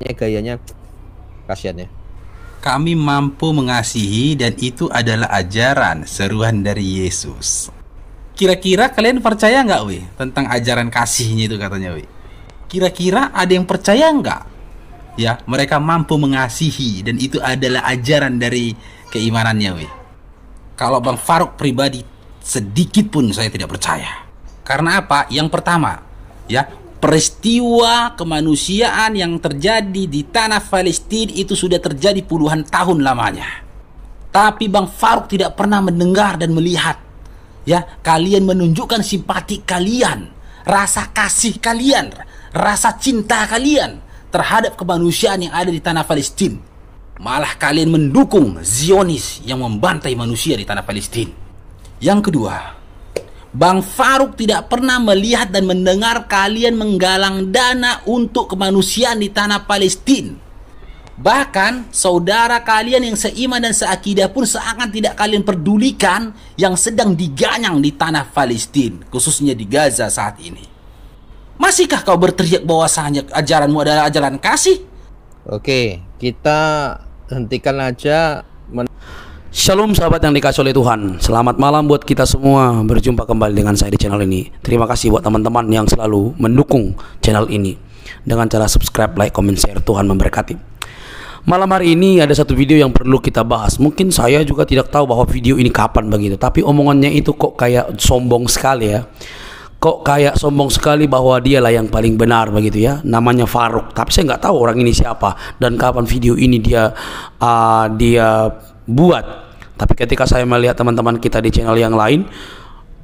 ya gayanya kasihan ya kami mampu mengasihi dan itu adalah ajaran seruan dari Yesus kira-kira kalian percaya nggak wi tentang ajaran kasihnya itu katanya wi kira-kira ada yang percaya nggak ya mereka mampu mengasihi dan itu adalah ajaran dari keimanannya wi kalau Bang Faruk pribadi sedikit pun saya tidak percaya karena apa yang pertama ya peristiwa kemanusiaan yang terjadi di tanah Palestina itu sudah terjadi puluhan tahun lamanya. Tapi Bang Faruk tidak pernah mendengar dan melihat. Ya, kalian menunjukkan simpati kalian, rasa kasih kalian, rasa cinta kalian terhadap kemanusiaan yang ada di tanah Palestina. Malah kalian mendukung Zionis yang membantai manusia di tanah Palestina. Yang kedua, Bang Faruk tidak pernah melihat dan mendengar kalian menggalang dana untuk kemanusiaan di tanah Palestina. Bahkan saudara kalian yang seiman dan seakidah pun seakan tidak kalian pedulikan yang sedang diganyang di tanah Palestina, khususnya di Gaza saat ini. Masihkah kau berteriak bahwa bahwasanya ajaranmu adalah ajaran kasih? Oke, kita hentikan aja Shalom sahabat yang dikasih oleh Tuhan Selamat malam buat kita semua Berjumpa kembali dengan saya di channel ini Terima kasih buat teman-teman yang selalu mendukung channel ini Dengan cara subscribe, like, comment, share Tuhan memberkati Malam hari ini ada satu video yang perlu kita bahas Mungkin saya juga tidak tahu bahwa video ini kapan begitu Tapi omongannya itu kok kayak sombong sekali ya Kok kayak sombong sekali bahwa dialah yang paling benar begitu ya Namanya Faruk Tapi saya nggak tahu orang ini siapa Dan kapan video ini dia uh, dia buat tapi ketika saya melihat teman-teman kita di channel yang lain,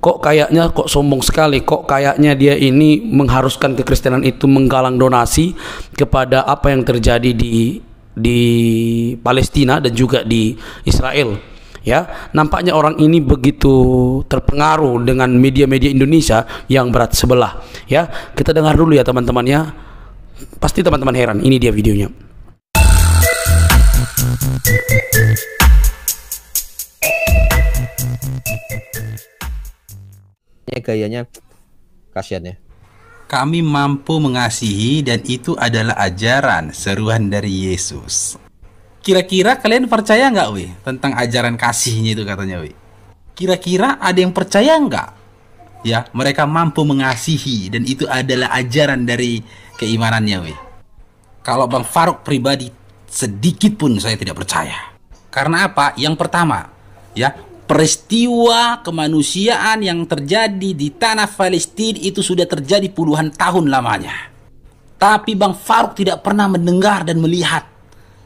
kok kayaknya kok sombong sekali, kok kayaknya dia ini mengharuskan kekristenan itu menggalang donasi kepada apa yang terjadi di di Palestina dan juga di Israel. Ya, nampaknya orang ini begitu terpengaruh dengan media-media Indonesia yang berat sebelah. Ya, kita dengar dulu ya teman-teman ya. Pasti teman-teman heran. Ini dia videonya. gayanya kasihan ya kami mampu mengasihi dan itu adalah ajaran seruan dari Yesus. Kira-kira kalian percaya nggak, Wei tentang ajaran kasihnya itu katanya, Wei. Kira-kira ada yang percaya nggak? Ya, mereka mampu mengasihi dan itu adalah ajaran dari keimanannya, Wei. Kalau Bang Faruk pribadi sedikit pun saya tidak percaya. Karena apa? Yang pertama, ya, peristiwa kemanusiaan yang terjadi di tanah Palestina itu sudah terjadi puluhan tahun lamanya. Tapi Bang Faruk tidak pernah mendengar dan melihat.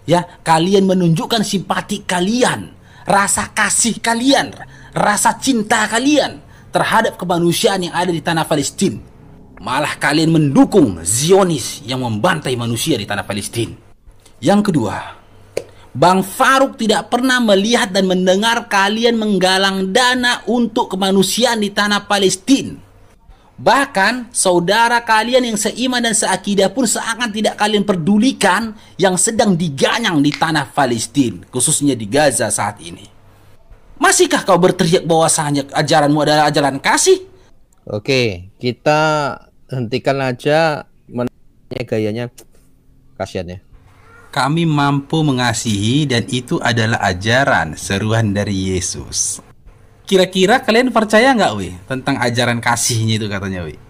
Ya, kalian menunjukkan simpati kalian, rasa kasih kalian, rasa cinta kalian terhadap kemanusiaan yang ada di tanah Palestina. Malah kalian mendukung Zionis yang membantai manusia di tanah Palestina. Yang kedua, Bang Faruk tidak pernah melihat dan mendengar kalian menggalang dana untuk kemanusiaan di tanah Palestina. Bahkan saudara kalian yang seiman dan seakidah pun seakan tidak kalian pedulikan yang sedang diganyang di tanah Palestina, khususnya di Gaza saat ini. Masihkah kau berteriak bahwa bahwasanya ajaranmu adalah ajaran kasih? Oke, kita hentikan aja menanya gayanya kasihan ya kami mampu mengasihi dan itu adalah ajaran seruan dari Yesus. Kira-kira kalian percaya nggak, wi, tentang ajaran kasihnya itu katanya, wi?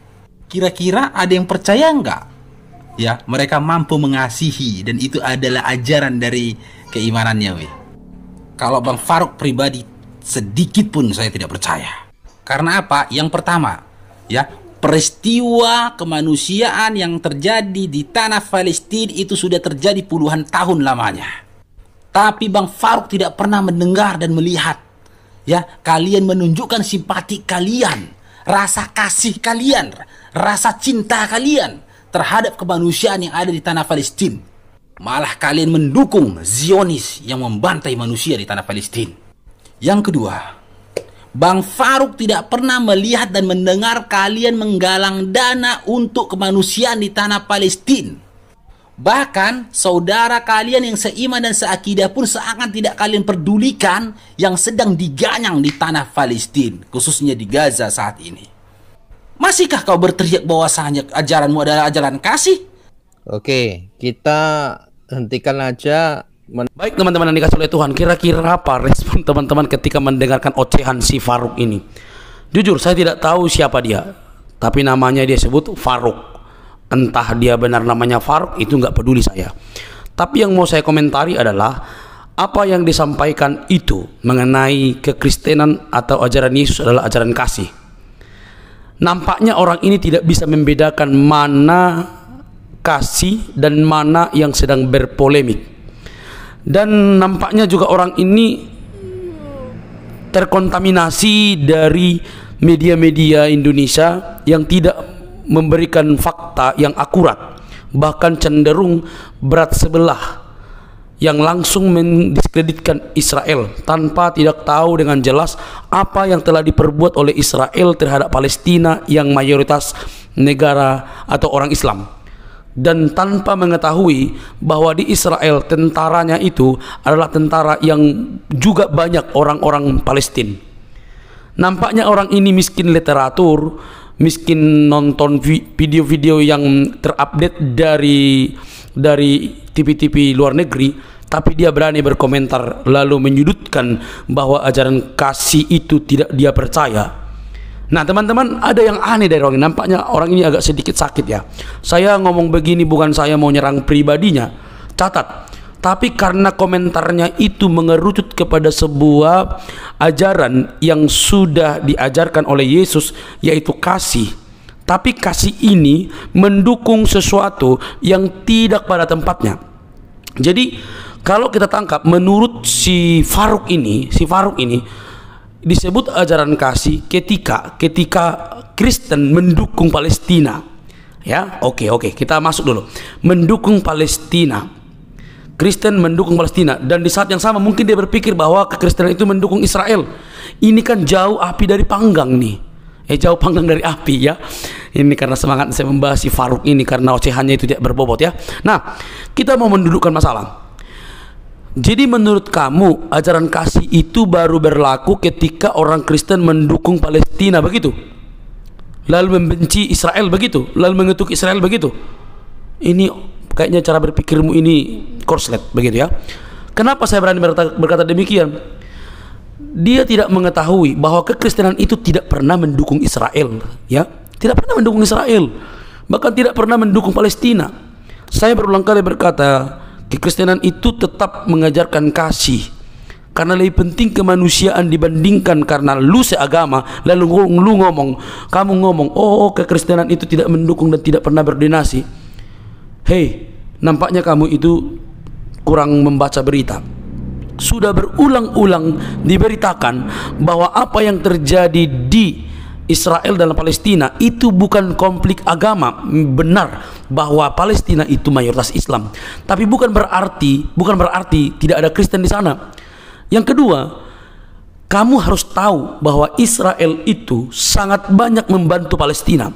Kira-kira ada yang percaya nggak? Ya, mereka mampu mengasihi dan itu adalah ajaran dari keimanannya, wi. Kalau Bang Faruk pribadi sedikit pun saya tidak percaya. Karena apa? Yang pertama, ya peristiwa kemanusiaan yang terjadi di tanah Palestina itu sudah terjadi puluhan tahun lamanya. Tapi Bang Faruk tidak pernah mendengar dan melihat. Ya, kalian menunjukkan simpati kalian, rasa kasih kalian, rasa cinta kalian terhadap kemanusiaan yang ada di tanah Palestina. Malah kalian mendukung Zionis yang membantai manusia di tanah Palestina. Yang kedua, Bang Faruk tidak pernah melihat dan mendengar kalian menggalang dana untuk kemanusiaan di tanah Palestina. Bahkan saudara kalian yang seiman dan seakidah pun seakan tidak kalian pedulikan yang sedang diganyang di tanah Palestina, khususnya di Gaza saat ini. Masihkah kau berteriak bahwa bahwasanya ajaranmu adalah ajaran kasih? Oke, kita hentikan aja Baik teman-teman yang dikasih oleh Tuhan, kira-kira apa respon teman-teman ketika mendengarkan ocehan si Faruk ini? Jujur saya tidak tahu siapa dia, tapi namanya dia sebut Faruk. Entah dia benar namanya Faruk itu nggak peduli saya. Tapi yang mau saya komentari adalah apa yang disampaikan itu mengenai kekristenan atau ajaran Yesus adalah ajaran kasih. Nampaknya orang ini tidak bisa membedakan mana kasih dan mana yang sedang berpolemik dan nampaknya juga orang ini terkontaminasi dari media-media Indonesia yang tidak memberikan fakta yang akurat bahkan cenderung berat sebelah yang langsung mendiskreditkan Israel tanpa tidak tahu dengan jelas apa yang telah diperbuat oleh Israel terhadap Palestina yang mayoritas negara atau orang Islam dan tanpa mengetahui bahwa di Israel tentaranya itu adalah tentara yang juga banyak orang-orang Palestina. Nampaknya orang ini miskin literatur, miskin nonton video-video yang terupdate dari dari TV-TV luar negeri, tapi dia berani berkomentar lalu menyudutkan bahwa ajaran kasih itu tidak dia percaya. Nah teman-teman ada yang aneh dari orang ini Nampaknya orang ini agak sedikit sakit ya Saya ngomong begini bukan saya mau nyerang pribadinya Catat Tapi karena komentarnya itu mengerucut kepada sebuah ajaran Yang sudah diajarkan oleh Yesus Yaitu kasih Tapi kasih ini mendukung sesuatu yang tidak pada tempatnya Jadi kalau kita tangkap menurut si Faruk ini Si Faruk ini disebut ajaran kasih ketika ketika Kristen mendukung Palestina. Ya, oke okay, oke, okay, kita masuk dulu. Mendukung Palestina. Kristen mendukung Palestina dan di saat yang sama mungkin dia berpikir bahwa kekristenan itu mendukung Israel. Ini kan jauh api dari panggang nih. Eh jauh panggang dari api ya. Ini karena semangat saya membahas si Faruk ini karena ocehannya itu tidak berbobot ya. Nah, kita mau mendudukkan masalah. Jadi menurut kamu ajaran kasih itu baru berlaku ketika orang Kristen mendukung Palestina begitu? Lalu membenci Israel begitu? Lalu mengetuk Israel begitu? Ini kayaknya cara berpikirmu ini korslet begitu ya. Kenapa saya berani berkata, berkata demikian? Dia tidak mengetahui bahwa kekristenan itu tidak pernah mendukung Israel, ya. Tidak pernah mendukung Israel. Bahkan tidak pernah mendukung Palestina. Saya berulang kali berkata, Kekristenan itu tetap mengajarkan kasih karena lebih penting kemanusiaan dibandingkan karena lu seagama lalu lu ngomong kamu ngomong oh kekristenan itu tidak mendukung dan tidak pernah berdinasi hei nampaknya kamu itu kurang membaca berita sudah berulang-ulang diberitakan bahwa apa yang terjadi di Israel dan Palestina itu bukan konflik agama benar bahwa Palestina itu mayoritas Islam tapi bukan berarti bukan berarti tidak ada Kristen di sana yang kedua kamu harus tahu bahwa Israel itu sangat banyak membantu Palestina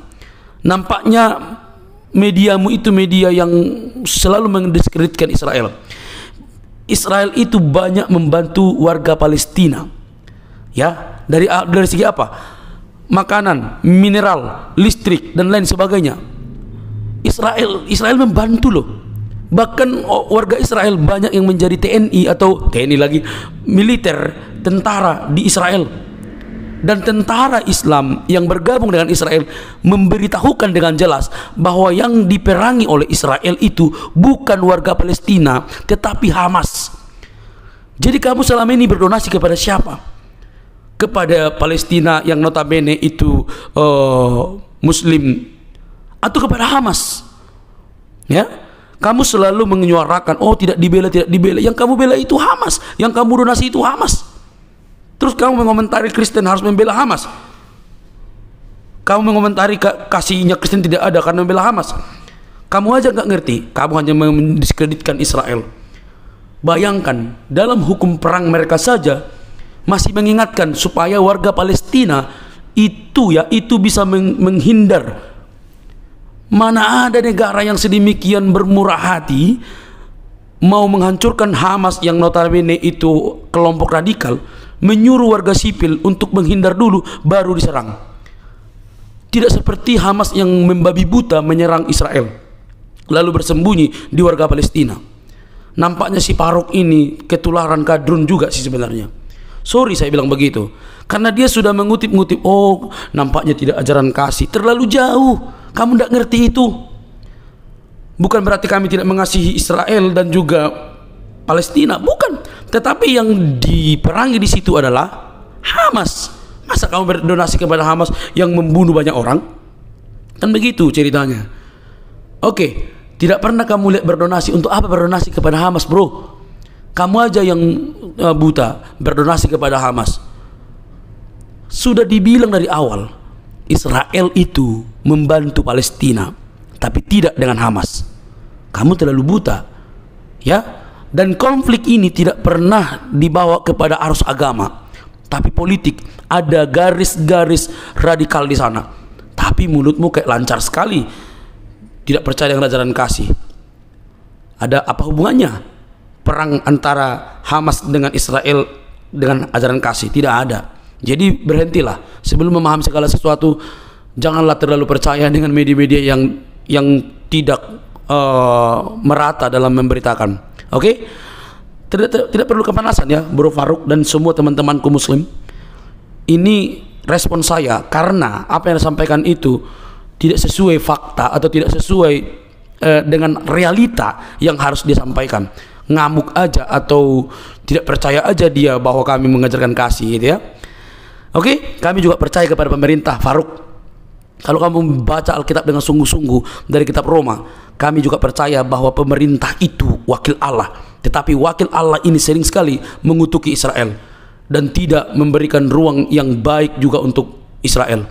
nampaknya mediamu itu media yang selalu mendiskreditkan Israel Israel itu banyak membantu warga Palestina ya dari dari segi apa makanan, mineral, listrik dan lain sebagainya. Israel Israel membantu loh. Bahkan warga Israel banyak yang menjadi TNI atau TNI lagi militer, tentara di Israel. Dan tentara Islam yang bergabung dengan Israel memberitahukan dengan jelas bahwa yang diperangi oleh Israel itu bukan warga Palestina tetapi Hamas. Jadi kamu selama ini berdonasi kepada siapa? kepada Palestina yang notabene itu uh, Muslim atau kepada Hamas, ya kamu selalu menyuarakan oh tidak dibela tidak dibela yang kamu bela itu Hamas yang kamu donasi itu Hamas terus kamu mengomentari Kristen harus membela Hamas kamu mengomentari kasihnya Kristen tidak ada karena membela Hamas kamu aja nggak ngerti kamu hanya mendiskreditkan Israel bayangkan dalam hukum perang mereka saja masih mengingatkan supaya warga Palestina itu ya itu bisa menghindar mana ada negara yang sedemikian bermurah hati mau menghancurkan Hamas yang notabene itu kelompok radikal menyuruh warga sipil untuk menghindar dulu baru diserang tidak seperti Hamas yang membabi buta menyerang Israel lalu bersembunyi di warga Palestina nampaknya si Paruk ini ketularan kadrun juga sih sebenarnya Sorry saya bilang begitu. Karena dia sudah mengutip-ngutip, oh nampaknya tidak ajaran kasih. Terlalu jauh. Kamu tidak ngerti itu. Bukan berarti kami tidak mengasihi Israel dan juga Palestina. Bukan. Tetapi yang diperangi di situ adalah Hamas. Masa kamu berdonasi kepada Hamas yang membunuh banyak orang? Kan begitu ceritanya. Oke, tidak pernah kamu lihat berdonasi. Untuk apa berdonasi kepada Hamas, bro? Kamu aja yang eh, buta berdonasi kepada Hamas. Sudah dibilang dari awal, Israel itu membantu Palestina, tapi tidak dengan Hamas. Kamu terlalu buta. Ya? Dan konflik ini tidak pernah dibawa kepada arus agama, tapi politik. Ada garis-garis radikal di sana. Tapi mulutmu kayak lancar sekali. Tidak percaya dengan ajaran kasih. Ada apa hubungannya? perang antara Hamas dengan Israel dengan ajaran kasih tidak ada jadi berhentilah sebelum memahami segala sesuatu janganlah terlalu percaya dengan media-media yang yang tidak uh, merata dalam memberitakan oke okay? tidak, tidak tidak perlu kepanasan ya Bro Faruk dan semua teman-temanku muslim ini respon saya karena apa yang disampaikan itu tidak sesuai fakta atau tidak sesuai uh, dengan realita yang harus disampaikan ngamuk aja atau tidak percaya aja dia bahwa kami mengajarkan kasih gitu ya. Oke, kami juga percaya kepada pemerintah Faruk. Kalau kamu membaca Alkitab dengan sungguh-sungguh dari kitab Roma, kami juga percaya bahwa pemerintah itu wakil Allah. Tetapi wakil Allah ini sering sekali mengutuki Israel dan tidak memberikan ruang yang baik juga untuk Israel.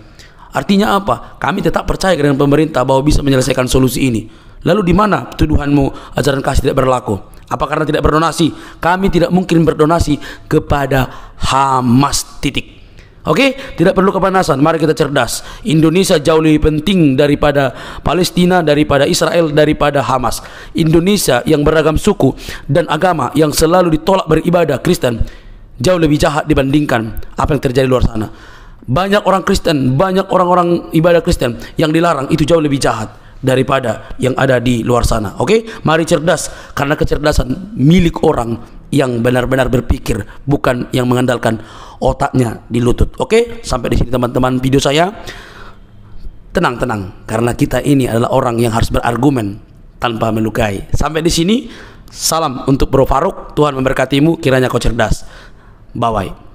Artinya apa? Kami tetap percaya dengan pemerintah bahwa bisa menyelesaikan solusi ini. Lalu di mana tuduhanmu ajaran kasih tidak berlaku? Apa karena tidak berdonasi? Kami tidak mungkin berdonasi kepada Hamas titik. Oke, tidak perlu kepanasan. Mari kita cerdas. Indonesia jauh lebih penting daripada Palestina, daripada Israel, daripada Hamas. Indonesia yang beragam suku dan agama yang selalu ditolak beribadah Kristen jauh lebih jahat dibandingkan apa yang terjadi luar sana. Banyak orang Kristen, banyak orang-orang ibadah Kristen yang dilarang itu jauh lebih jahat daripada yang ada di luar sana. Oke, okay? mari cerdas karena kecerdasan milik orang yang benar-benar berpikir, bukan yang mengandalkan otaknya di lutut. Oke, okay? sampai di sini teman-teman video saya. Tenang-tenang karena kita ini adalah orang yang harus berargumen tanpa melukai. Sampai di sini salam untuk Bro Faruk, Tuhan memberkatimu kiranya kau cerdas. Bye bye.